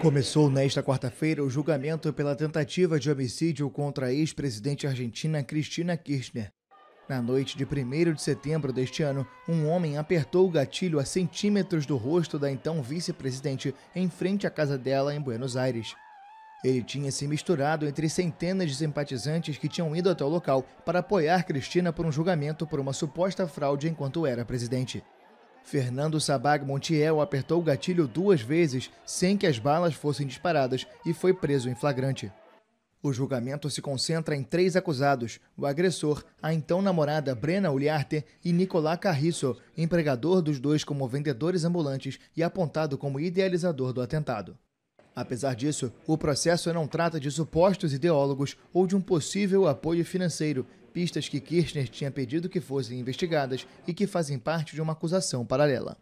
Começou nesta quarta-feira o julgamento pela tentativa de homicídio contra a ex-presidente argentina Cristina Kirchner. Na noite de 1 de setembro deste ano, um homem apertou o gatilho a centímetros do rosto da então vice-presidente em frente à casa dela em Buenos Aires. Ele tinha se misturado entre centenas de simpatizantes que tinham ido até o local para apoiar Cristina por um julgamento por uma suposta fraude enquanto era presidente. Fernando Sabag Montiel apertou o gatilho duas vezes sem que as balas fossem disparadas e foi preso em flagrante. O julgamento se concentra em três acusados: o agressor, a então namorada Brena Uliarte e Nicolás Carriço, empregador dos dois como vendedores ambulantes e apontado como idealizador do atentado. Apesar disso, o processo não trata de supostos ideólogos ou de um possível apoio financeiro, pistas que Kirchner tinha pedido que fossem investigadas e que fazem parte de uma acusação paralela.